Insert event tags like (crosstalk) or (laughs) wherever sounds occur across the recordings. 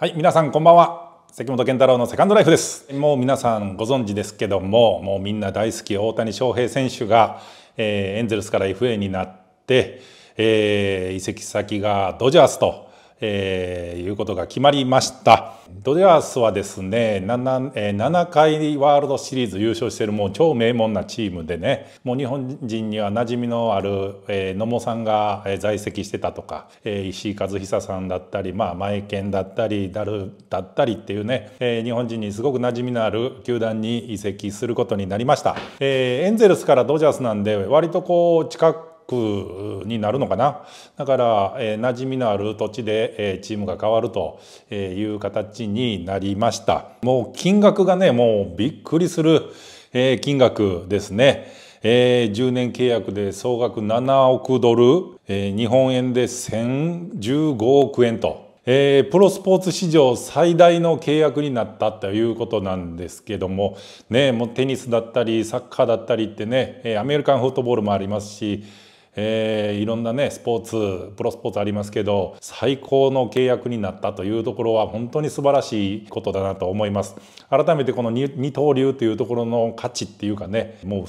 はい皆さんこんばんは関本健太郎のセカンドライフですもう皆さんご存知ですけどももうみんな大好き大谷翔平選手が、えー、エンゼルスから FA になって、えー、移籍先がドジャースとえー、いうことが決まりましたドジャースはですね 7,、えー、7回ワールドシリーズ優勝しているもう超名門なチームでねもう日本人には馴染みのある、えー、野茂さんが在籍してたとか、えー、石井和久さんだったり、まあ、前健だったりダルだったりっていうね、えー、日本人にすごく馴染みのある球団に移籍することになりました、えー、エンゼルスからドジャースなんで割とこう近くックになるのかなだから、えー、馴染みのある土地で、えー、チームが変わるという形になりましたもう金額がねもうびっくりする、えー、金額ですね、えー、10年契約で総額7億ドル、えー、日本円で1015億円とえー、プロスポーツ史上最大の契約になったということなんですけども,、ね、もうテニスだったりサッカーだったりってねアメリカンフットボールもありますしえー、いろんなねスポーツプロスポーツありますけど最高の契約になったというところは本当に素晴らしいことだなと思います改めてこの二刀流というところの価値っていうかねもう2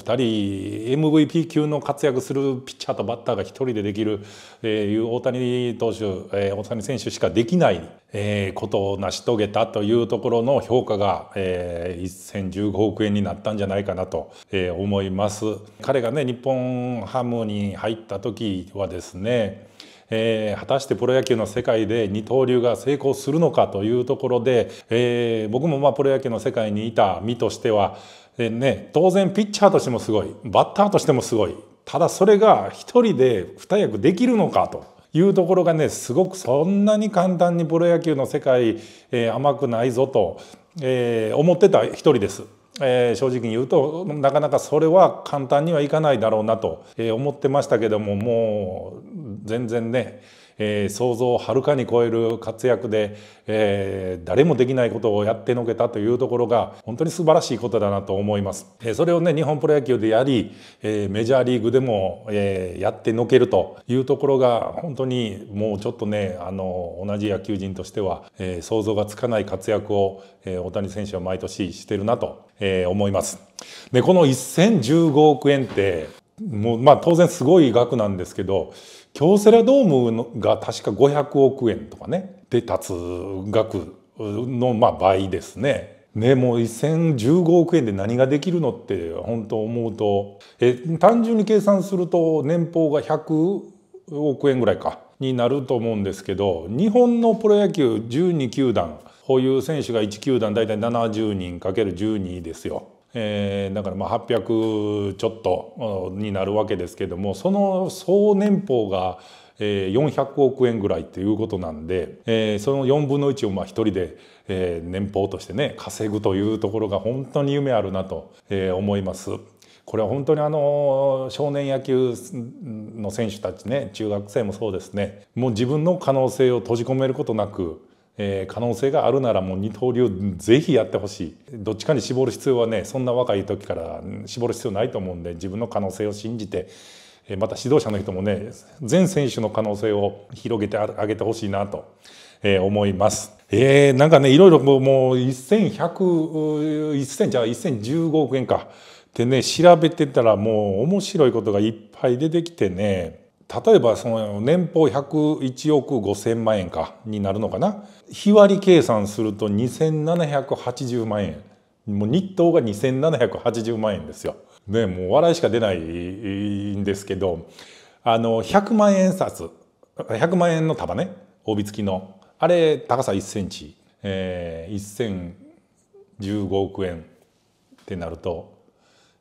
人 MVP 級の活躍するピッチャーとバッターが1人でできる、えー、いう大谷投手、えー、大谷選手しかできない、えー、ことを成し遂げたというところの評価が、えー、1015億円になったんじゃないかなと、え思います。彼がね日本ハムに入った時はですね、えー、果たしてプロ野球の世界で二刀流が成功するのかというところで、えー、僕もまあプロ野球の世界にいた身としては、えー、ね、当然ピッチャーとしてもすごいバッターとしてもすごいただそれが1人で2役できるのかと。いうところがねすごくそんなに簡単にプロ野球の世界、えー、甘くないぞと、えー、思ってた一人です。えー、正直に言うとなかなかそれは簡単にはいかないだろうなと思ってましたけどももう全然ねえー、想像をはるかに超える活躍で、えー、誰もできないことをやってのけたというところが本当に素晴らしいことだなと思います。えー、それをね日本プロ野球でやり、えー、メジャーリーグでも、えー、やってのけるというところが本当にもうちょっとねあの同じ野球人としては、えー、想像がつかない活躍を、えー、大谷選手は毎年してるなと、えー、思います。でこの1015億円ってもうまあ当然すごい額なんですけど京セラドームが確か500億円とかねで立つ額のまあ倍ですねね、もう1015億円で何ができるのって本当思うとえ単純に計算すると年俸が100億円ぐらいかになると思うんですけど日本のプロ野球12球団保有選手が1球団大体70人 ×12 ですよ。えー、だからまあ800ちょっとになるわけですけどもその総年俸が400億円ぐらいということなんで、えー、その4分の1をまあ1人で、えー、年俸としてね稼ぐというところが本当に夢あるなとえ思います。これは本当にあの少年野球の選手たちね中学生もそうですねもう自分の可能性を閉じ込めることなくえー、可能性があるならもう二刀流ぜひやってほしいどっちかに絞る必要はねそんな若い時から絞る必要ないと思うんで自分の可能性を信じてまた指導者の人もね全選手の可能性を広げてあげてほしいなと、えー、思います。えー、なんかねいろいろもうもう1100 1000じゃあ1015億円かってね調べてたらもう面白いことがいっぱい出てきてね例えばその年俸101億5,000万円かになるのかな日割り計算すると2,780万円もう日当が2,780万円ですよ。ねもう笑いしか出ないんですけどあの100万円札100万円の束ね帯付きのあれ高さ1センチ、えー、1,015億円ってなると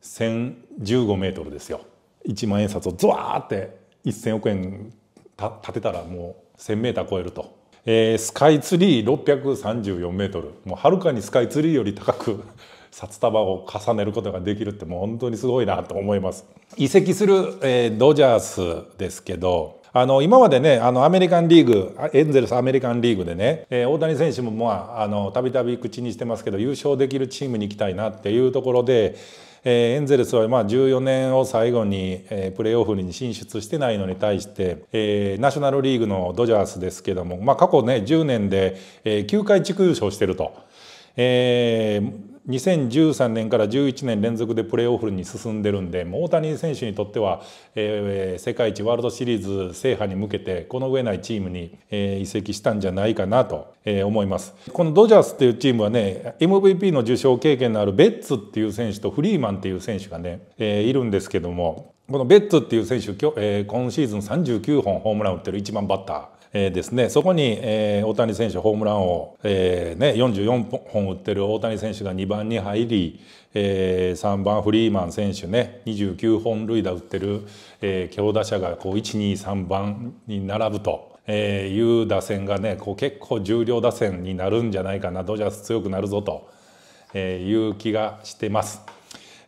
1,015メートルですよ。1万円札をズワーって1,000億円建てたらもう 1,000m 超えると、えー、スカイツリー 634m もうはるかにスカイツリーより高く (laughs) 札束を重ねることができるってもう本当にすごいなと思います。移籍する、えー、ドジャースですけどあの今までねあのアメリカンリーグエンゼルスアメリカンリーグでね、えー、大谷選手もまあたびたび口にしてますけど優勝できるチームに行きたいなっていうところでえエンゼルスはまあ14年を最後に、えプレーオフに進出してないのに対して、えナショナルリーグのドジャースですけども、まあ、過去ね10年で、え9回地区優勝してると。えー2013年から11年連続でプレーオフに進んでるんで大谷選手にとっては、えー、世界一ワールドシリーズ制覇に向けてこの上ないチームに、えー、移籍したんじゃないかなと、えー、思いますこのドジャースっていうチームはね MVP の受賞経験のあるベッツっていう選手とフリーマンっていう選手がね、えー、いるんですけどもこのベッツっていう選手、えー、今シーズン39本ホームラン打ってる1番バッター。えー、ですね、そこに、えー、大谷選手ホームランを、えーね、44本打ってる大谷選手が2番に入り、えー、3番フリーマン選手ね29本塁打打ってる、えー、強打者が123番に並ぶと。えー、いう打線がねこう結構重量打線になるんじゃないかなドジャース強くなるぞと、えー、いう気がしてます。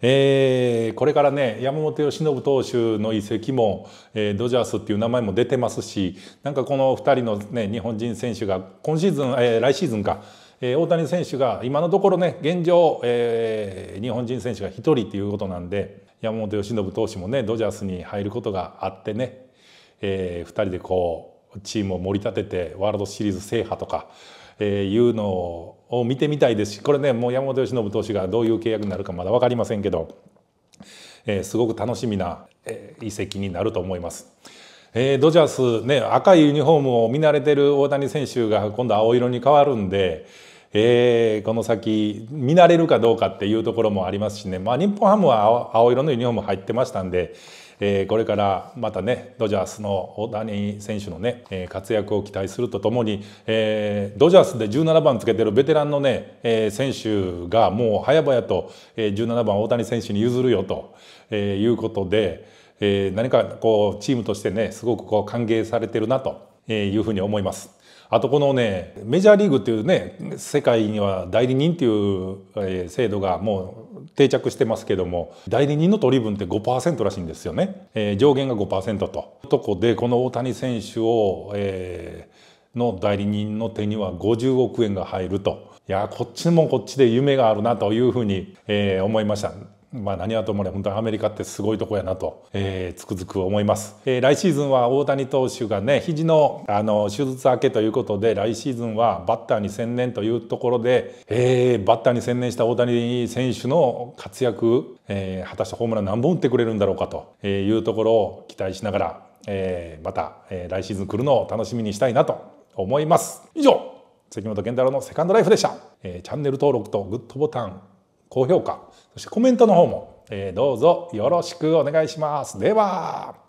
えー、これからね、山本由伸投手の移籍も、えー、ドジャースっていう名前も出てますし、なんかこの2人の、ね、日本人選手が、今シーズン、えー、来シーズンか、えー、大谷選手が今のところね、現状、えー、日本人選手が1人っていうことなんで、山本由伸投手もね、ドジャースに入ることがあってね、えー、2人でこう、チームを盛り立てて、ワールドシリーズ制覇とか、えー、いうのをを見てみたいですしこれねもう山本由伸投手がどういう契約になるかまだ分かりませんけど、えー、すごく楽しみな、えー、移籍になると思います。えー、ドジャース、ね、赤いユニフォームを見慣れてる大谷選手が今度青色に変わるんで、えー、この先見慣れるかどうかっていうところもありますしね、まあ、日本ハムは青色のユニフォーム入ってましたんで、えー、これからまたねドジャースの大谷選手のね活躍を期待するとともに、えー、ドジャースで17番つけてるベテランのね、えー、選手がもう早々と17番大谷選手に譲るよと、えー、いうことで、えー、何かこうチームとしてねすごくこう歓迎されてるなというふうに思います。あとこのねメジャーリーグっていうね世界には代理人っていう制度がもう定着してますけども代理人の取り分って5%らしいんですよね、えー、上限が5%と。とこでこの大谷選手を、えー、の代理人の手には50億円が入ると。いやこっちもこっちで夢があるなというふうに、えー、思いました。まあ、何はともね本当にアメリカってすごいとこやなと、えー、つくづく思います、えー、来シーズンは大谷投手がね肘のあの手術明けということで来シーズンはバッターに専念というところで、えー、バッターに専念した大谷選手の活躍、えー、果たしてホームラン何本打ってくれるんだろうかというところを期待しながら、えー、また、えー、来シーズン来るのを楽しみにしたいなと思います以上関本健太郎のセカンドライフでした、えー、チャンネル登録とグッドボタン高評価、そしてコメントの方も、えー、どうぞよろしくお願いします。では。